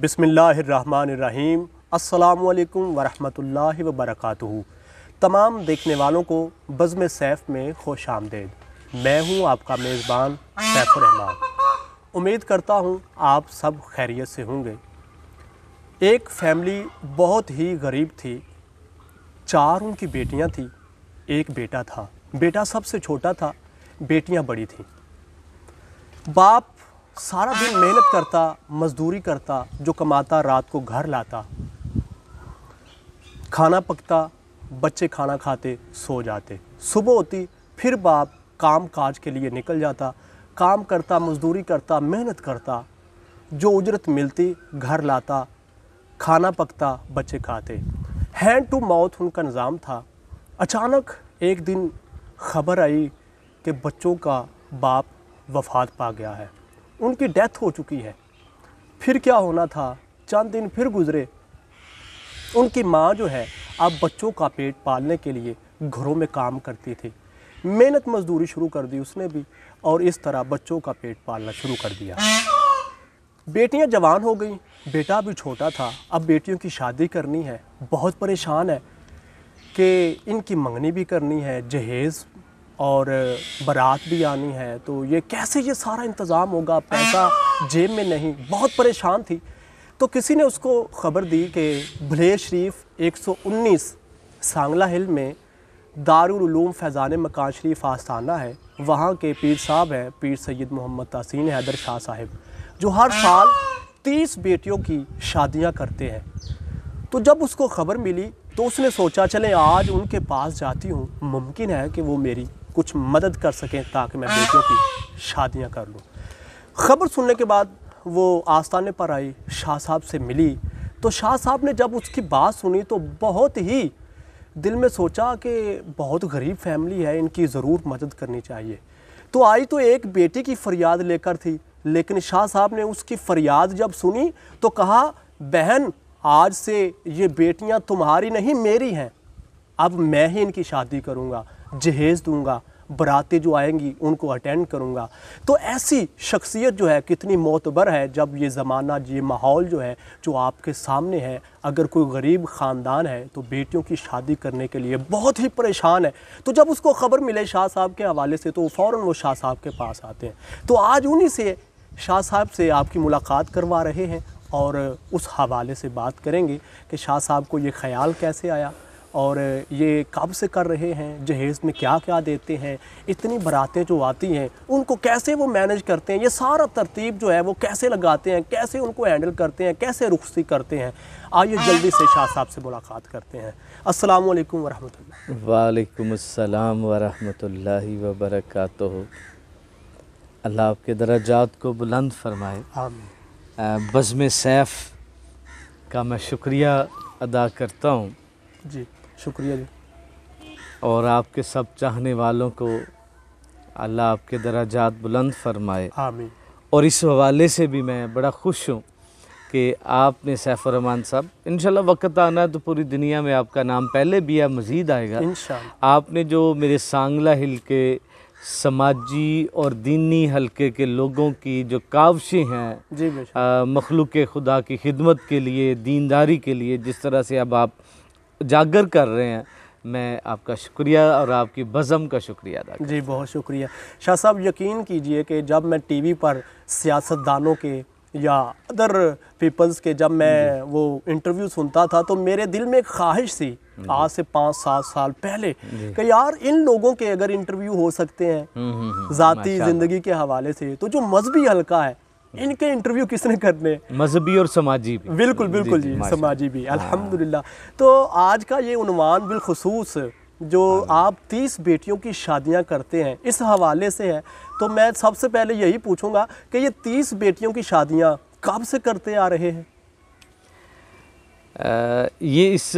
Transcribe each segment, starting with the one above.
बिसमीम् अल्लाम वरहमल वबरक तमाम देखने वालों को बज़म सैफ़ में खुश आमदेद मैं हूँ आपका मेज़बान सैफुररहमान उम्मीद करता हूँ आप सब खैरियत से होंगे एक फैमिली बहुत ही गरीब थी चार उनकी बेटियाँ थी एक बेटा था बेटा सबसे छोटा था बेटियाँ बड़ी थीं बाप सारा दिन मेहनत करता मजदूरी करता जो कमाता रात को घर लाता खाना पकता बच्चे खाना खाते सो जाते सुबह होती फिर बाप काम काज के लिए निकल जाता काम करता मजदूरी करता मेहनत करता जो उजरत मिलती घर लाता खाना पकता बच्चे खाते हैंड टू माउथ उनका निज़ाम था अचानक एक दिन खबर आई कि बच्चों का बाप वफात पा गया है उनकी डेथ हो चुकी है फिर क्या होना था चंद दिन फिर गुजरे उनकी माँ जो है अब बच्चों का पेट पालने के लिए घरों में काम करती थी मेहनत मजदूरी शुरू कर दी उसने भी और इस तरह बच्चों का पेट पालना शुरू कर दिया बेटियां जवान हो गई बेटा भी छोटा था अब बेटियों की शादी करनी है बहुत परेशान है कि इनकी मंगनी भी करनी है जहेज़ और बारात भी आनी है तो ये कैसे ये सारा इंतज़ाम होगा पैसा जेब में नहीं बहुत परेशान थी तो किसी ने उसको ख़बर दी कि भले शरीफ 119 सांगला हिल में दारूम फैज़ान मकान शरीफ आस्थाना है वहाँ के पीर साहब हैं पीर सैद मोहम्मद तहसीन हैदर शाह साहिब जो हर साल तीस बेटियों की शादियाँ करते हैं तो जब उसको ख़बर मिली तो उसने सोचा चले आज उनके पास जाती हूँ मुमकिन है कि वो मेरी कुछ मदद कर सकें ताकि मैं बेटियों की शादियाँ कर लूँ खबर सुनने के बाद वो आस्थाने पर आई शाह साहब से मिली तो शाह साहब ने जब उसकी बात सुनी तो बहुत ही दिल में सोचा कि बहुत गरीब फैमिली है इनकी ज़रूर मदद करनी चाहिए तो आई तो एक बेटी की फरियाद लेकर थी लेकिन शाह साहब ने उसकी फरियाद जब सुनी तो कहा बहन आज से ये बेटियां तुम्हारी नहीं मेरी हैं अब मैं ही इनकी शादी करूंगा जहेज़ दूंगा बरातें जो आएंगी उनको अटेंड करूंगा तो ऐसी शख्सियत जो है कितनी मोतबर है जब ये ज़माना ये माहौल जो है जो आपके सामने है अगर कोई गरीब ख़ानदान है तो बेटियों की शादी करने के लिए बहुत ही परेशान है तो जब उसको ख़बर मिले शाह साहब के हवाले से तो फ़ौर वो शाह साहब के पास आते हैं तो आज उन्हीं से शाह साहब से आपकी मुलाकात करवा रहे हैं और उस हवाले से बात करेंगे कि शाह साहब को ये ख्याल कैसे आया और ये कब से कर रहे हैं जहेज़ में क्या क्या देते हैं इतनी बरातें जो आती हैं उनको कैसे वो मैनेज करते हैं ये सारा तरतीब जो है वो कैसे लगाते हैं कैसे उनको हैंडल करते हैं कैसे रुखसी करते हैं आइए जल्दी से शाह साहब से मुलाकात करते हैं अस्सलाम वालेकुम वालेकाम वालेकुम अस्सलाम अल्लाह आपके दर्जात को बुलंद फरमाए बज़म सैफ़ का मैं शुक्रिया अदा करता हूँ जी शुक्रिया जी और आपके सब चाहने वालों को अल्लाह आपके दराजात बुलंद फरमाए आमीन और इस हवाले से भी मैं बड़ा खुश हूँ कि आपने रहमान साहब इन वक्त आना तो पूरी दुनिया में आपका नाम पहले भी या मज़ीद आएगा आपने जो मेरे सांगला हिल के समाजी और दीनी हलके के लोगों की जो कावशें हैं मखलूक खुदा की खिदमत के लिए दीनदारी के लिए जिस तरह से अब आप उजागर कर रहे हैं मैं आपका शुक्रिया और आपकी बज़म का शुक्रिया अदा जी बहुत शुक्रिया शाह साहब यकीन कीजिए कि जब मैं टीवी पर सियासतदानों के या अदर पीपल्स के जब मैं वो इंटरव्यू सुनता था तो मेरे दिल में एक ख्वाहिश थी आज से पाँच सात साल पहले कि यार इन लोगों के अगर इंटरव्यू हो सकते हैं हम्म, हम्म, हम्म। ज़ाती ज़िंदगी के हवाले से तो जो मजहबी हल्का है इनके इंटरव्यू किसने करने मजहबी और समाजी भी बिल्कुल बिल्कुल जी, जी समाजी भी हाँ। अल्हम्दुलिल्लाह तो आज का ये उनवान बिलखसूस जो हाँ। आप तीस बेटियों की शादियां करते हैं इस हवाले से है तो मैं सबसे पहले यही पूछूंगा कि ये तीस बेटियों की शादियां कब से करते आ रहे हैं आ, ये इस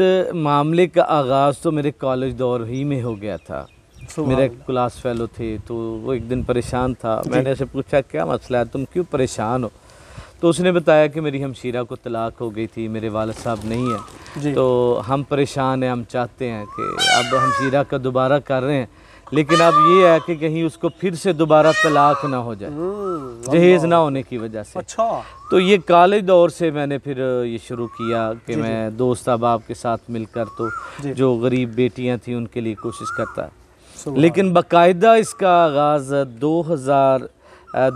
मामले का आगाज़ तो मेरे कॉलेज दौर ही में हो गया था मेरे क्लास um, फेलो थे तो वो एक दिन परेशान था मैंने उसे पूछा क्या मसला है तुम क्यों परेशान हो तो उसने बताया कि मेरी हमशीरा को तलाक हो गई थी मेरे वालद साहब नहीं है तो हम परेशान हैं हम चाहते हैं कि अब हमशीरा का दोबारा कर रहे हैं लेकिन अब ये है कि कहीं उसको फिर से दोबारा तलाक ना हो जाए हम्म, जहेज़ ना होने की वजह से अच्छा तो ये काले दौर से मैंने फिर ये शुरू किया कि मैं दोस्त अहबाब के साथ मिलकर तो जो गरीब बेटियां थी उनके लिए कोशिश करता लेकिन बाकायदा इसका आगाज़ दो हज़ार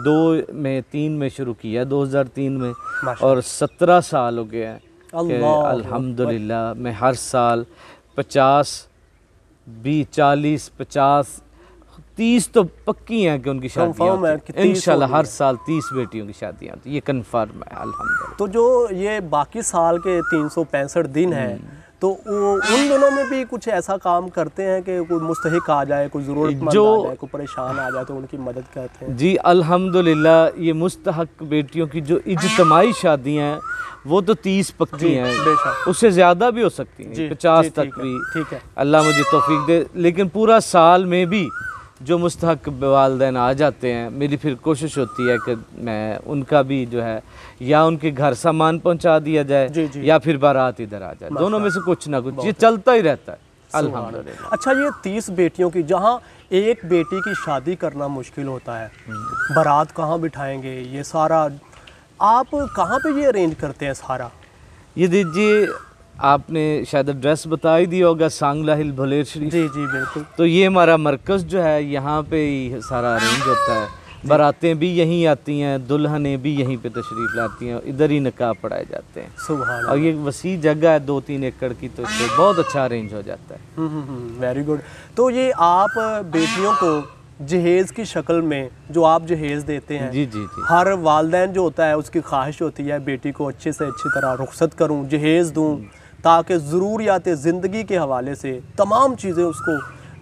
दो में तीन में शुरू किया दो हज़ार तीन में और सत्रह साल हो गया है अल्हम्दुलिल्लाह मैं हर साल पचास बीस चालीस पचास तीस तो पक्की हैं कि उनकी शादी इंशाल्लाह हर साल तीस बेटियों की तो ये कन्फर्म है अल्हम्दुलिल्लाह तो जो ये बाकी साल के तीन सौ पैंसठ दिन हैं हम्म। तो उन दोनों में भी कुछ ऐसा काम करते हैं कि कोई मुस्तक आ जाए कोई ज़रूरत जो कोई परेशान आ जाए तो उनकी मदद करते हैं जी अल्हम्दुलिल्लाह ये मुस्तक बेटियों की जो इजतमाही शादियाँ हैं वो तो तीस पक्की हैं उससे ज़्यादा भी हो सकती हैं पचास तक भी ठीक है अल्लाह मुझे तोफीक दे लेकिन पूरा साल में भी जो मुस्तक वालदेन आ जाते हैं मेरी फिर कोशिश होती है कि मैं उनका भी जो है या उनके घर सामान पहुंचा दिया जाए जी जी। या फिर बारात इधर आ जाए दोनों में से कुछ ना कुछ ये चलता ही रहता है अल्हम्दुलिल्लाह अच्छा ये तीस बेटियों की जहाँ एक बेटी की शादी करना मुश्किल होता है बारात कहाँ बिठाएंगे ये सारा आप कहाँ पर ये अरेंज करते हैं सारा ये दीजिए आपने शायद एड्रेस बता ही दिया होगा सांगला हिल भलेर जी जी बिल्कुल तो ये हमारा मरकज़ जो है यहाँ पे ही सारा अरेंज होता है बारातें भी यहीं आती हैं दुल्हने भी यहीं पे तशरीफ़ लाती हैं इधर ही नकाब पढ़ाए जाते हैं सुबह और ये वसी जगह है दो तीन एकड़ की तो इससे बहुत अच्छा अरेंज हो जाता है वेरी हम्म, गुड हम्म, हम्म, तो ये आप बेटियों को जहेज़ की शक्ल में जो आप जहेज़ देते हैं जी जी जी हर वालदेन जो होता है उसकी ख्वाहिश होती है बेटी को अच्छे से अच्छी तरह रुख्सत करूँ जहेज़ दूँ ताकि ज़रूरियात ज़िंदगी के हवाले से तमाम चीज़ें उसको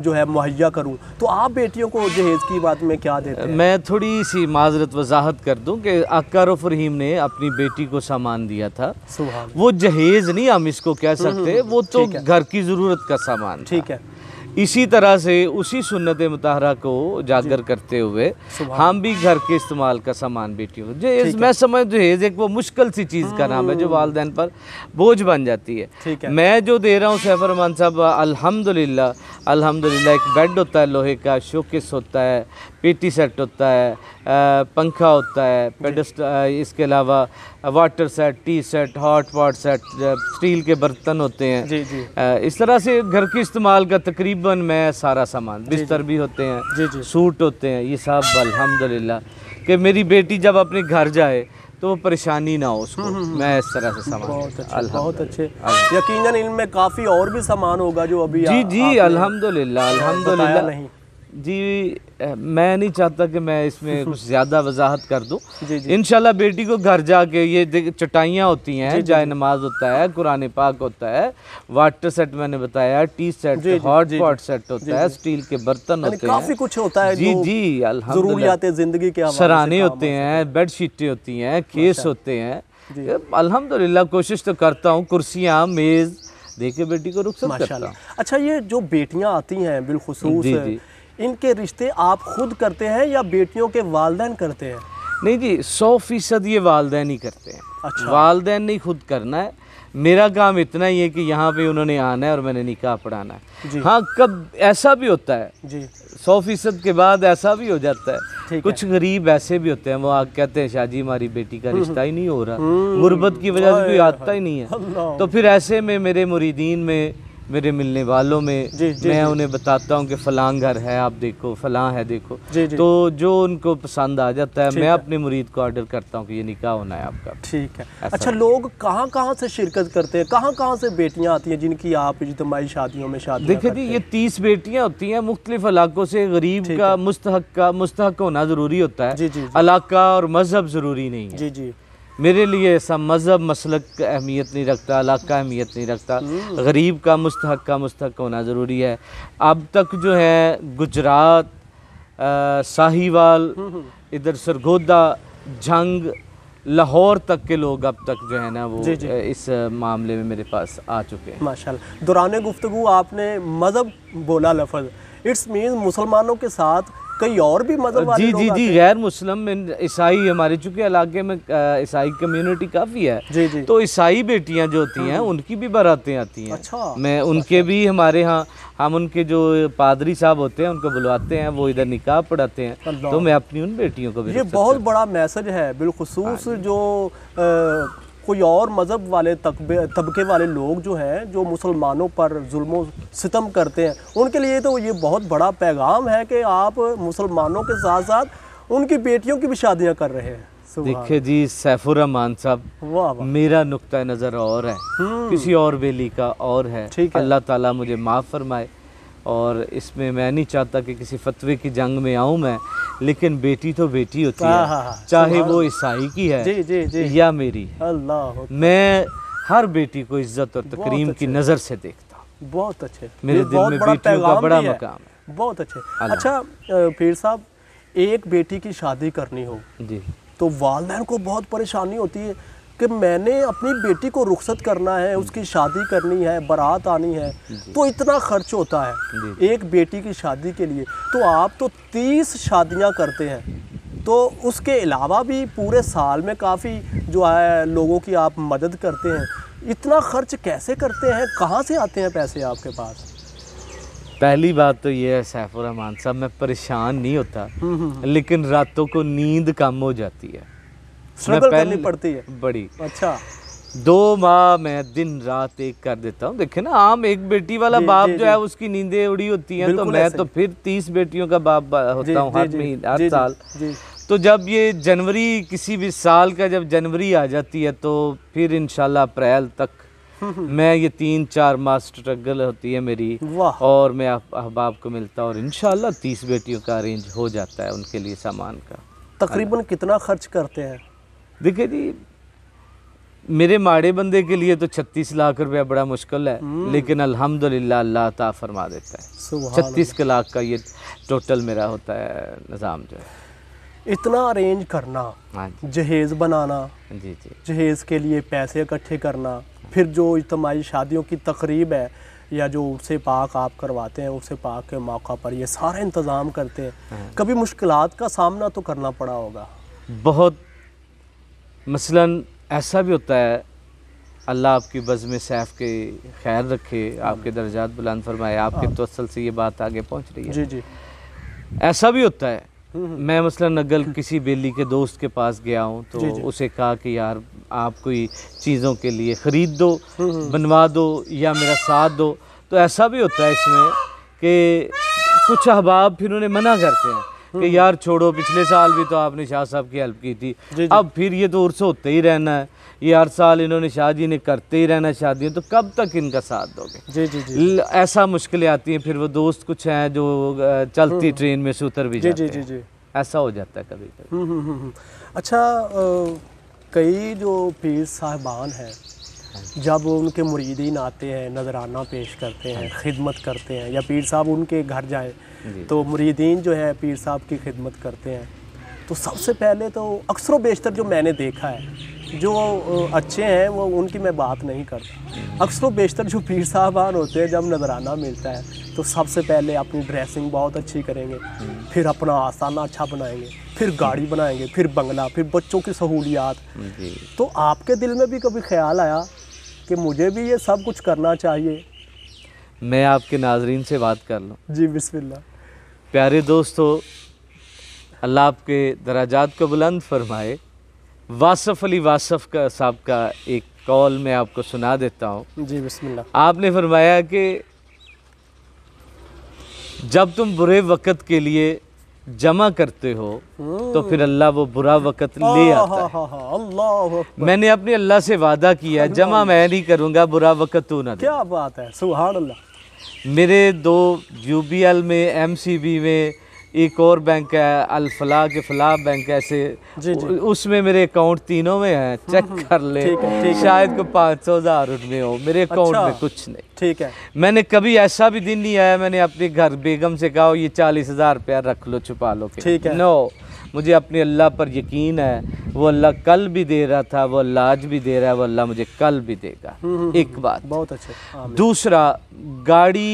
जो है मुहैया करूँ तो आप बेटियों को जहेज़ की बात में क्या देते हैं मैं थोड़ी सी माजरत वजाहत कर दूँ कि अक्कर रफ रहीम ने अपनी बेटी को सामान दिया था वो जहेज़ नहीं हम इसको कह हम्म, सकते हम्म, वो तो घर की ज़रूरत का सामान ठीक है इसी तरह से उसी सुन्नत मतहरा को उजागर करते हुए हम भी घर के इस्तेमाल का सामान बेटियों जो मैं समझ दहेज एक वो मुश्किल सी चीज़ का नाम है जो हम्म। वालदेन पर बोझ बन जाती है, है। मैं जो दे रहा हूँ सैफरमान साहब अल्हम्दुलिल्लाह अल्हम्दुलिल्लाह एक बेड होता है लोहे का शोकेस होता है पीटी सेट होता है पंखा होता है पेडस्ट इसके अलावा water set tea set hot pot set steel के बर्तन होते हैं जी जी इस तरह से घर के इस्तेमाल का तकरीबन मैं सारा सामान बिस्तर भी होते हैं जी जी सूट होते हैं ये सब अलहमदिल्ला कि मेरी बेटी जब अपने घर जाए तो वो परेशानी ना हो उसको हम्म, हम्म, मैं हम्म। इस तरह से सामान बहुत अच्छे बहुत अच्छे यकीनन इनमें काफ़ी और भी सामान होगा जो अभी जी जी अल्हम्दुलिल्लाह अल्हम्दुलिल्लाह नहीं जी मैं नहीं चाहता कि मैं इसमें कुछ ज़्यादा वजाहत कर दूँ इन बेटी को घर जाके ये चटाइयाँ होती हैं जाए नमाज होता है कुरान पाक होता है वाटर सेट मैंने बताया tea set hot pot set होता जी, है स्टील के बर्तन होते हैं काफ़ी कुछ होता है जी जी ज़िंदगी के सराहने होते हैं बेड शीटें होती हैं केस होते हैं अलहमदिल्ला कोशिश तो करता हूँ कुर्सियाँ मेज़ देके बेटी को रुख सकता अच्छा ये जो बेटियाँ आती हैं बिलखसूस इनके रिश्ते आप खुद करते हैं या बेटियों के वालदे करते हैं नहीं जी सौ फीसद ये वालदे ही करते हैं अच्छा वालदे नहीं खुद करना है मेरा काम इतना ही है कि यहाँ पे उन्होंने आना है और मैंने निकाह पढ़ाना है हाँ कब ऐसा भी होता है जी सौ फीसद के बाद ऐसा भी हो जाता है कुछ गरीब ऐसे भी होते हैं वो आग कहते हैं शाहजी हमारी बेटी का हम्म। रिश्ता ही नहीं हो रहा हम्म। गुर्बत की वजह से कोई आता ही नहीं है तो फिर ऐसे में मेरे मुरीदीन में मेरे मिलने वालों में जी, जी, मैं उन्हें बताता हूँ कि फलां घर है आप देखो फलां है देखो जी, जी, तो जो उनको पसंद आ जाता है मैं है। अपने मुरीद को ऑर्डर करता हूँ कि ये निकाह होना है आपका ठीक है अच्छा लोग कहाँ कहाँ से शिरकत करते हैं कहाँ कहाँ से बेटियाँ आती हैं जिनकी आप इजतमाही शादियों में शादी देखे जी ये तीस बेटियाँ होती हैं मुख्तलिफ इलाकों से गरीब का मुस्तक का मुस्तक होना ज़रूरी होता है इलाका और मजहब ज़रूरी नहीं है जी जी मेरे लिए ऐसा मज़हब मसलक का अहमियत नहीं रखता अलग का अहमियत नहीं रखता हम्म। गरीब का मुस्तक का मुस्तक होना ज़रूरी है अब तक जो है गुजरात साहिवाल हम्म, हम्म। इधर सरगोदा जंग लाहौर तक के लोग अब तक जो है ना वो जी जी। इस मामले में मेरे पास आ चुके हैं माशाल्लाह दौरान गुफ्तु आपने मज़हब बोला लफज इट्स मीन मुसलमानों के साथ कई और भी मजहब मतलब जी जी जी गैर मुस्लिम ईसाई हमारे चूंकि इलाके में ईसाई कम्युनिटी काफ़ी है जी जी तो ईसाई बेटियां जो होती हैं हम्म। उनकी भी बरातें आती हैं अच्छा मैं उनके अच्छा। भी हमारे यहाँ हम उनके जो पादरी साहब होते हैं उनको बुलवाते हैं वो इधर निकाह पढ़ाते हैं तो मैं अपनी उन बेटियों को भी ये बहुत बड़ा मैसेज है बिलखसूस हाँ जो कोई और मज़हब वाले तकबे तबके वाले लोग जो हैं जो मुसलमानों पर जुल्मों सितम करते हैं उनके लिए तो ये बहुत बड़ा पैगाम है कि आप मुसलमानों के साथ साथ उनकी बेटियों की भी शादियाँ कर रहे हैं देखिए जी सैफुररहमान साहब मेरा नुक्ता नज़र और है हम्म। किसी और बेली का और है ठीक है अल्लाह ताला मुझे माफ़ फरमाए और इसमें मैं नहीं चाहता कि किसी फतवे की जंग में आऊं मैं लेकिन बेटी तो बेटी होती है चाहे वो ईसाई की है जी, जी, जी। या मेरी अल्लाह मैं हर बेटी को इज्जत और तकरीम की नज़र से देखता हूँ बहुत अच्छे मेरे दिल में बेटियों का बड़ा मकाम है बहुत अच्छे अच्छा पीर साहब एक बेटी की शादी करनी हो जी तो वालदेन को बहुत परेशानी होती है कि मैंने अपनी बेटी को रुखसत करना है उसकी शादी करनी है बारात आनी है तो इतना खर्च होता है एक बेटी की शादी के लिए तो आप तो तीस शादियां करते हैं तो उसके अलावा भी पूरे साल में काफ़ी जो है लोगों की आप मदद करते हैं इतना खर्च कैसे करते हैं कहाँ से आते हैं पैसे आपके पास पहली बात तो ये है सैफ़ुररहमान साहब मैं परेशान नहीं होता हम्म, हम्म, हम्म। लेकिन रातों को नींद कम हो जाती है स्ट्रगल करनी पड़ती है बड़ी अच्छा दो माँ मैं दिन रात एक कर देता हूँ देखे ना आम एक बेटी वाला जी, बाप जी, जो है उसकी नींदें उड़ी होती हैं तो मैं तो फिर तीस बेटियों का बाप होता हूँ हर महीने हर साल तो जब ये जनवरी किसी भी साल का जब जनवरी आ जाती है तो फिर इनशाला अप्रैल तक हम्म, हम्म। मैं ये तीन चार माह स्ट्रगल होती है मेरी और मैं अहबाब को मिलता और इनशाला तीस बेटियों का अरेंज हो जाता है उनके लिए सामान का तकरीबन कितना खर्च करते हैं देखिए जी मेरे माड़े बंदे के लिए तो 36 लाख रुपया बड़ा मुश्किल है हम्म। लेकिन अल्हम्दुलिल्लाह अल्लाह ता फरमा देता है छत्तीस के लाख का ये टोटल मेरा होता है निज़ाम जो है इतना अरेंज करना हाँ जहेज बनाना जी जी जहेज के लिए पैसे इकट्ठे करना फिर जो इज्तमाही शादियों की तकरीब है या जो उसे पाक आप करवाते हैं उसे पाक के मौका पर ये सारा इंतज़ाम करते हैं हाँ। कभी मुश्किल का सामना तो करना पड़ा होगा बहुत मसलन ऐसा भी होता है अल्लाह आपकी बज़म सैफ़ के खैर रखे आपके हाँ। दर्जात बुलंद फरमाए आपके हाँ। तसल से ये बात आगे पहुँच रही है जी जी ऐसा भी होता है हम्म, हम्म। मैं मसला अगल किसी बेली के दोस्त के पास गया हूँ तो जी जी। उसे कहा कि यार आप कोई चीज़ों के लिए ख़रीद दो हम्म, बनवा दो या मेरा साथ दो तो ऐसा भी होता है इसमें कि कुछ अहबाब फिर उन्हें मना करते हैं कि यार छोड़ो पिछले साल भी तो आपने शाह साहब की हेल्प की थी जी, जी। अब फिर ये तो उर्स होते ही रहना है ये हर साल इन्होंने शादी ने करते ही रहना शादी तो कब तक इनका साथ दोगे जी जी जी ऐसा मुश्किलें आती हैं फिर वो दोस्त कुछ हैं जो चलती ट्रेन हम्म। में से उतर भी जी, जाते जी, जी, जी। ऐसा हो जाता है कभी कभी हम्म, हम्म, अच्छा कई जो पीर साहबान हैं जब उनके मुरीदीन आते हैं नजराना पेश करते हैं हाँ खिदमत करते हैं या पीर साहब उनके घर जाए तो मुरीदीन जो है पीर साहब की खिदमत करते हैं तो सबसे पहले तो अक्सर बेशतर जो मैंने देखा है जो अच्छे हैं वो उनकी मैं बात नहीं करता अक्सर बेशतर जो पीर साहबान होते हैं जब नजराना मिलता है तो सबसे पहले अपनी ड्रेसिंग बहुत अच्छी करेंगे फिर अपना आसाना अच्छा बनाएंगे फिर गाड़ी बनाएंगे फिर बंगला फिर बच्चों की सहूलियात तो आपके दिल में भी कभी ख्याल आया कि मुझे भी ये सब कुछ करना चाहिए मैं आपके नाजरीन से बात कर लूँ जी बिस्मिल्लाह प्यारे दोस्तों अल्लाह आपके दराजात को बुलंद फरमाए वासफ़ अली वासफ़ का साहब का एक कॉल मैं आपको सुना देता हूँ जी बिस्मिल्लाह आपने फरमाया कि जब तुम बुरे वक़्त के लिए जमा करते हो तो फिर अल्लाह वो बुरा वक़्त ले आता है अल्लाह मैंने अपने अल्लाह से वादा किया जमा मैं नहीं करूँगा बुरा वक़्त तू ना क्या बात है सुहा मेरे दो यू में एम में एक और बैंक है अलफला के फला बैंक ऐसे उसमें मेरे अकाउंट तीनों में है चेक हम्म, हम्म। कर ले ठीक है, ठीक शायद को पाँच सौ हजार रुपये हो मेरे अकाउंट अच्छा। में कुछ नहीं ठीक है मैंने कभी ऐसा भी दिन नहीं आया मैंने अपने घर बेगम से कहा ये चालीस हजार रुपया रख लो छुपा लो ठीक है नो मुझे अपने अल्लाह पर यकीन है वो अल्लाह कल भी दे रहा था वो अल्लाह आज भी दे रहा है वो अल्लाह मुझे कल भी देगा हम्म, एक बात बहुत अच्छा दूसरा गाड़ी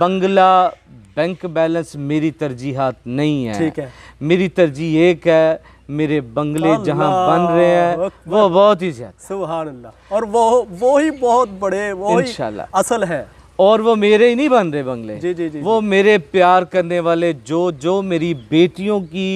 बंगला बैंक बैलेंस मेरी तरजीहत नहीं है ठीक है मेरी तरजीह एक है मेरे बंगले जहाँ बन रहे हैं वो बहुत ही ज्यादा और वो वो ही बहुत बड़े वो ही असल है और वो मेरे ही नहीं बन रहे बंगले जी जी जी वो मेरे प्यार करने वाले जो जो मेरी बेटियों की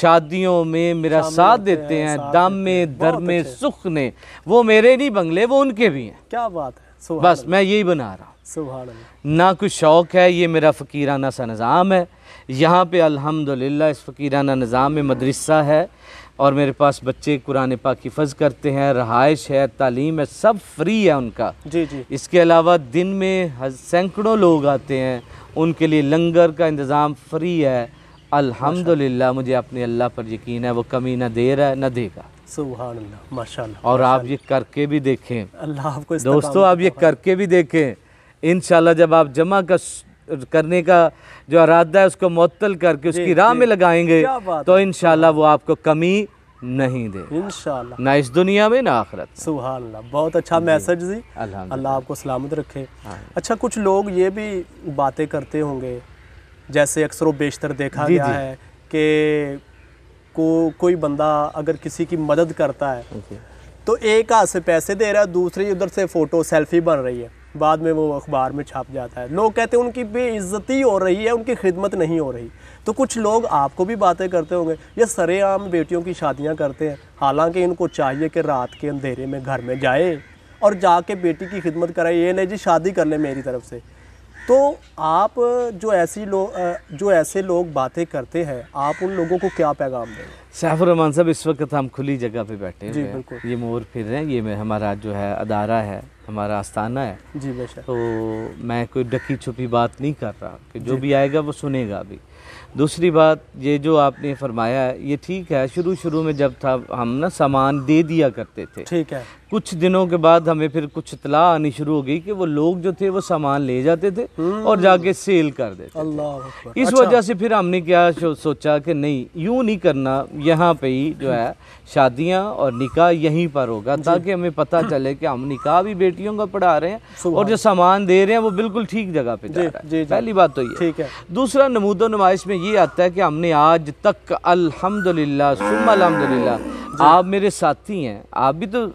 शादियों में मेरा साथ देते हैं दाम में दर में सुख ने वो मेरे नहीं बंगले वो उनके भी हैं क्या बात है बस मैं यही बना रहा हूँ ना कुछ शौक़ है ये मेरा फ़कीराना सा निज़ाम है यहाँ पे अल्हम्दुलिल्लाह इस फ़कीराना निज़ाम में मदरसा है और मेरे पास बच्चे कुरान पाक की फ़ज़ करते हैं रहाइश है तालीम है सब फ्री है उनका जी जी इसके अलावा दिन में सैकड़ों लोग आते हैं उनके लिए लंगर का इंतज़ाम फ्री है अल्हम्दुलिल्लाह मुझे अपने अल्लाह पर यकीन है वो कमी ना दे रहा है ना देगा सुबह माशा और आप ये करके भी देखें अल्लाह आपको दोस्तों आप ये करके भी देखें इन जब आप जमा का करने का जो अरादा है उसको मअतल करके उसकी राह में लगाएंगे तो इन वो आपको कमी नहीं दे इन ना इस दुनिया में ना आखरत सुहा बहुत अच्छा मैसेज जी अल्लाह आपको सलामत रखे अच्छा कुछ लोग ये भी बातें करते होंगे जैसे अक्सर व बेशतर देखा गया है कि को कोई बंदा अगर किसी की मदद करता है तो एक हाथ से पैसे दे रहा है दूसरी उधर से फ़ोटो सेल्फी बन रही है बाद में वो अखबार में छाप जाता है लोग कहते हैं उनकी बेइज्जती हो रही है उनकी खिदमत नहीं हो रही तो कुछ लोग आपको भी बातें करते होंगे या सरेआम बेटियों की शादियां करते हैं हालांकि इनको चाहिए कि रात के अंधेरे में घर में जाए और जाके बेटी की खिदमत कराए ये नहीं जी शादी कर ले मेरी तरफ से तो आप जो ऐसी लोग जो ऐसे लोग बातें करते हैं आप उन लोगों को क्या पैगाम दें सैफुर रहमान साहब इस वक्त हम खुली जगह पे बैठे हैं ये मोर फिर रहे हैं ये हमारा जो है अदारा है हमारा आस्थाना है जी बेशक तो मैं कोई डकी छुपी बात नहीं कर रहा कि जो भी आएगा वो सुनेगा अभी दूसरी बात ये जो आपने फरमाया ये ठीक है शुरू शुरू में जब था हम ना सामान दे दिया करते थे ठीक है कुछ दिनों के बाद हमें फिर कुछ इतला आनी शुरू हो गई कि वो लोग जो थे वो सामान ले जाते थे हम्म। और जाके सेल कर देते अल्लाह इस अच्छा। वजह से फिर हमने क्या सोचा कि नहीं यूं नहीं करना यहाँ पे ही जो है शादियाँ और निकाह यहीं पर होगा ताकि हमें पता चले कि हम निकाह भी बेटियों का पढ़ा रहे हैं और जो सामान दे रहे हैं वो बिल्कुल ठीक जगह पे जा रहा है पहली बात तो ये ठीक है दूसरा नमूदो नुमाइश में ये आता है कि हमने आज तक अल्हम्दुलिल्लाह सुम आप मेरे साथी हैं आप भी तो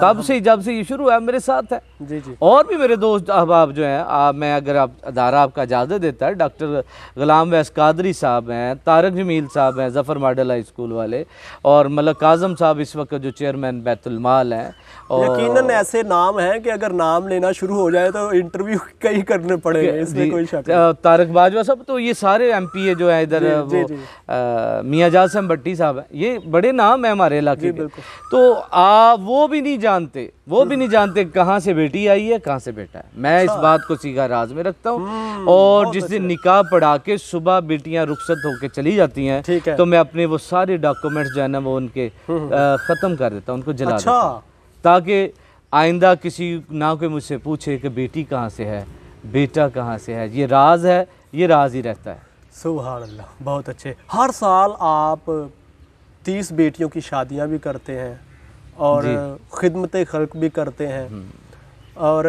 कब से जब से ये शुरू हुआ मेरे साथ है जी जी और भी मेरे दोस्त अहबाब जो हैं आप मैं अगर आप अदारा आपका इजाज़त देता है डॉक्टर गुलाम वैस कादरी साहब हैं तारक जमील साहब हैं जफ़र मॉडल हाई स्कूल वाले और मलक आज़म साहब इस वक्त जो चेयरमैन बैतुलमाल हैं और यकीनन ऐसे नाम हैं कि अगर नाम लेना शुरू हो जाए तो इंटरव्यू कई करने पड़ेंगे कोई शक तारक बाजवा साहब तो ये सारे एम जो हैं इधर वो मियाँ जासम भट्टी साहब हैं ये बड़े नाम हैं हमारे इलाके में तो आप वो भी नहीं जानते वो भी हम्म। नहीं जानते कहाँ से बेटे बेटी आई है कहाँ से बेटा है मैं इस हाँ। बात को सीधा राज में रखता हूँ हम्म, और जिस दिन निकाह पढ़ा के सुबह बेटियाँ रुखसत होकर चली जाती हैं है। तो मैं अपने वो सारे डॉक्यूमेंट्स जो है ना वो उनके हम्म। ख़त्म कर देता हूँ उनको जला अच्छा। ताकि आइंदा किसी ना कोई मुझसे पूछे कि बेटी कहाँ से है बेटा कहाँ से है ये राज है ये राज ही रहता है सुबह बहुत अच्छे हर साल आप तीस बेटियों की शादियाँ भी करते हैं और खिदमत खल्क भी करते हैं हम्म। और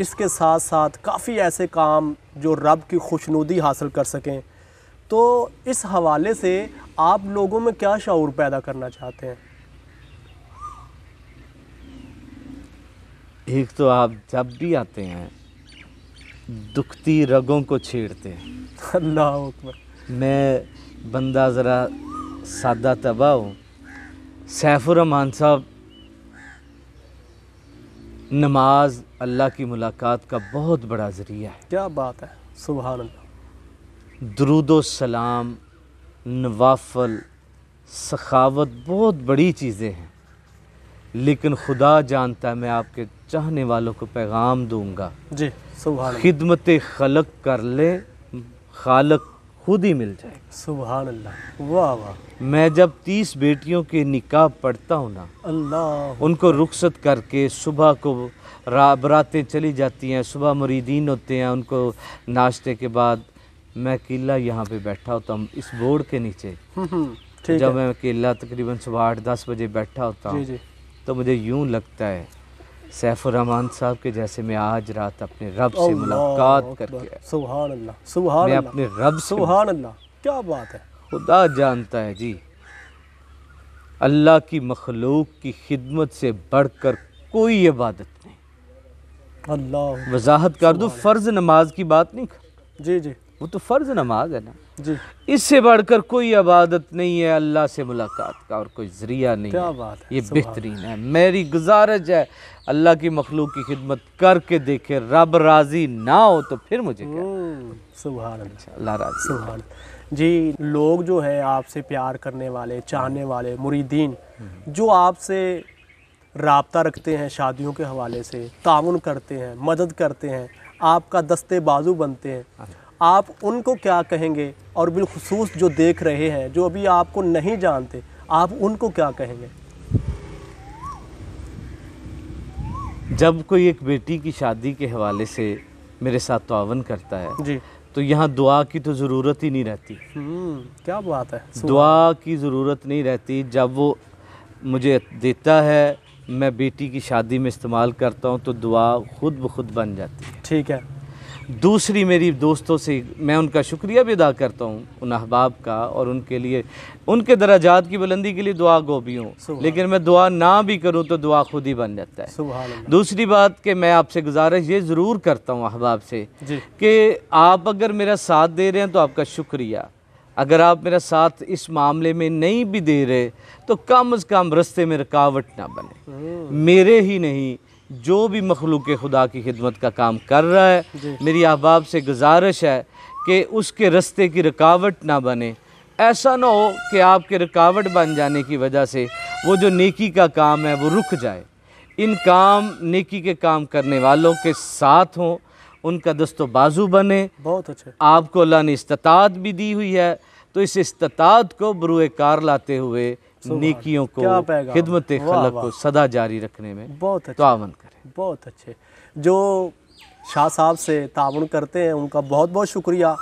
इसके साथ साथ काफ़ी ऐसे काम जो रब की खुशनुदी हासिल कर सकें तो इस हवाले से आप लोगों में क्या शौर पैदा करना चाहते हैं एक तो आप जब भी आते हैं दुखती रगों को छेड़ते हैं अल्लाह मैं बंदा ज़रा सादा तबाह हूँ सैफुररहमान साहब नमाज अल्लाह की मुलाकात का बहुत बड़ा ज़रिया है क्या बात है सुबह दरुदो सलाम नवाफल सखावत बहुत बड़ी चीज़ें हैं लेकिन खुदा जानता है मैं आपके चाहने वालों को पैगाम दूंगा जी सुबह खिदमत खलक कर ले खालक खुद ही मिल जाएगा सुबह अल्लाह वाह वाह मैं जब तीस बेटियों के निकाह पढ़ता हूँ ना अल्लाह उनको रुखसत करके सुबह को बरातें चली जाती हैं सुबह मुरीदीन होते हैं उनको नाश्ते के बाद मैं किला यहाँ पे बैठा होता हूँ इस बोर्ड के नीचे हम्म, हम्म, जब मैं किला तकरीबन सुबह आठ दस बजे बैठा होता हूँ तो मुझे यूँ लगता है सैफुररहमान साहब के जैसे मैं आज रात अपने रब से मुलाकात करके मैं अपने रब से अल्लाह क्या बात है खुदा जानता है जी अल्लाह की मखलूक की खिदमत से बढ़कर कोई इबादत नहीं अल्लाह वजाहत कर दो फ़र्ज़ नमाज की बात नहीं कर जी जी वो तो फ़र्ज़ नमाज है ना इससे बढ़कर कोई इबादत नहीं है अल्लाह से मुलाकात का और कोई ज़रिया नहीं क्या बात है ये बेहतरीन है मेरी गुजारिश है अल्लाह की मखलूक की खिदमत करके देखे रब राज़ी ना हो तो फिर मुझे हम्म, सुबह अच्छा, जी लोग जो है आपसे प्यार करने वाले चाहने वाले मुरीदीन हम्म। जो आपसे रबता रखते हैं शादियों के हवाले से ताउन करते हैं मदद करते हैं आपका दस्ते बाजू बनते हैं अच्छा। आप उनको क्या कहेंगे और बिलखसूस जो देख रहे हैं जो अभी आपको नहीं जानते आप उनको क्या कहेंगे जब कोई एक बेटी की शादी के हवाले से मेरे साथ तावन करता है जी तो यहाँ दुआ की तो ज़रूरत ही नहीं रहती हम्म, क्या बात है दुआ की ज़रूरत नहीं रहती जब वो मुझे देता है मैं बेटी की शादी में इस्तेमाल करता हूँ तो दुआ खुद ब खुद बन जाती है ठीक है दूसरी मेरी दोस्तों से मैं उनका शुक्रिया भी अदा करता हूँ उन अहबाब का और उनके लिए उनके दराजात की बुलंदी के लिए दुआ गो भी हूँ लेकिन मैं दुआ ना भी करूँ तो दुआ खुद ही बन जाता है दूसरी बात कि मैं आपसे गुजारिश ये ज़रूर करता हूँ अहबाब से कि आप अगर मेरा साथ दे रहे हैं तो आपका शुक्रिया अगर आप मेरा साथ इस मामले में नहीं भी दे रहे तो कम अज़ कम रस्ते में रुकावट ना बने हम्म। मेरे ही नहीं जो भी मखलूक खुदा की खिदमत का काम कर रहा है मेरी अहबाब से गुजारिश है कि उसके रस्ते की रुकावट ना बने ऐसा ना हो कि आपके रुकावट बन जाने की वजह से वो जो नेकी का काम है वो रुक जाए इन काम नेकी के काम करने वालों के साथ हों उनका दस्तो बाजू बने बहुत अच्छा आपको अल्लाह ने इस्तात भी दी हुई है तो इस इस्तात को बुरुए कार लाते हुए नेकियों को खिदमत खलक को सदा जारी रखने में बहुत तावन तो करें बहुत अच्छे जो शाह साहब से तावन करते हैं उनका बहुत बहुत शुक्रिया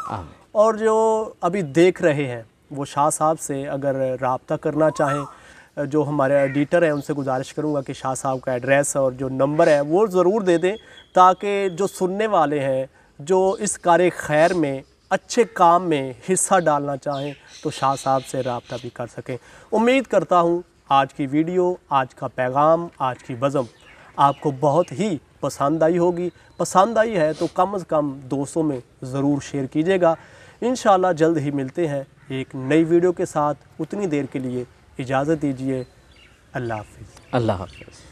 और जो अभी देख रहे हैं वो शाह साहब से अगर रबता करना चाहें जो हमारे एडिटर हैं उनसे गुजारिश करूंगा कि शाह साहब का एड्रेस और जो नंबर है वो ज़रूर दे दें ताकि जो सुनने वाले हैं जो इस कार खैर में अच्छे काम में हिस्सा डालना चाहें तो शाह साहब से रबता भी कर सकें उम्मीद करता हूँ आज की वीडियो आज का पैगाम आज की वज़म आपको बहुत ही पसंद आई होगी पसंद आई है तो कम अज़ कम दोस्तों में ज़रूर शेयर कीजिएगा इन जल्द ही मिलते हैं एक नई वीडियो के साथ उतनी देर के लिए इजाज़त दीजिए अल्लाह हाफिज़ अल्लाह हाफिज़